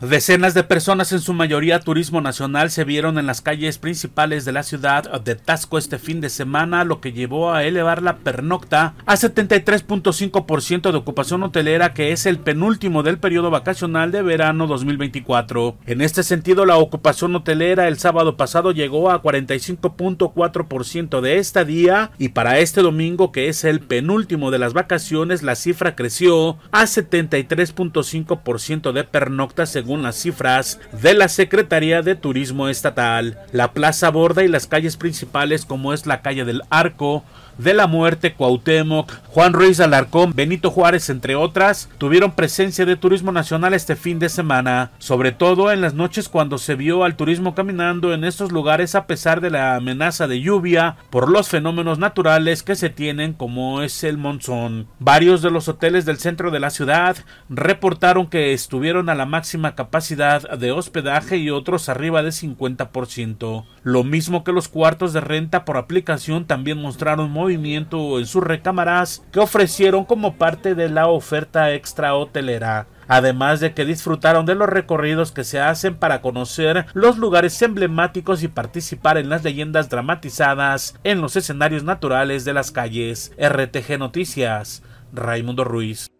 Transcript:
Decenas de personas, en su mayoría turismo nacional, se vieron en las calles principales de la ciudad de Tasco este fin de semana, lo que llevó a elevar la pernocta a 73.5% de ocupación hotelera, que es el penúltimo del periodo vacacional de verano 2024. En este sentido, la ocupación hotelera el sábado pasado llegó a 45.4% de día y para este domingo, que es el penúltimo de las vacaciones, la cifra creció a 73.5% de pernocta según las cifras de la Secretaría de Turismo Estatal. La plaza borda y las calles principales como es la calle del Arco, de la Muerte, Cuauhtémoc, Juan Ruiz Alarcón, Benito Juárez, entre otras, tuvieron presencia de turismo nacional este fin de semana, sobre todo en las noches cuando se vio al turismo caminando en estos lugares a pesar de la amenaza de lluvia por los fenómenos naturales que se tienen como es el monzón. Varios de los hoteles del centro de la ciudad reportaron que estuvieron a la máxima capacidad de hospedaje y otros arriba de 50%. Lo mismo que los cuartos de renta por aplicación también mostraron movimiento en sus recámaras que ofrecieron como parte de la oferta extra hotelera además de que disfrutaron de los recorridos que se hacen para conocer los lugares emblemáticos y participar en las leyendas dramatizadas en los escenarios naturales de las calles. RTG Noticias, Raimundo Ruiz.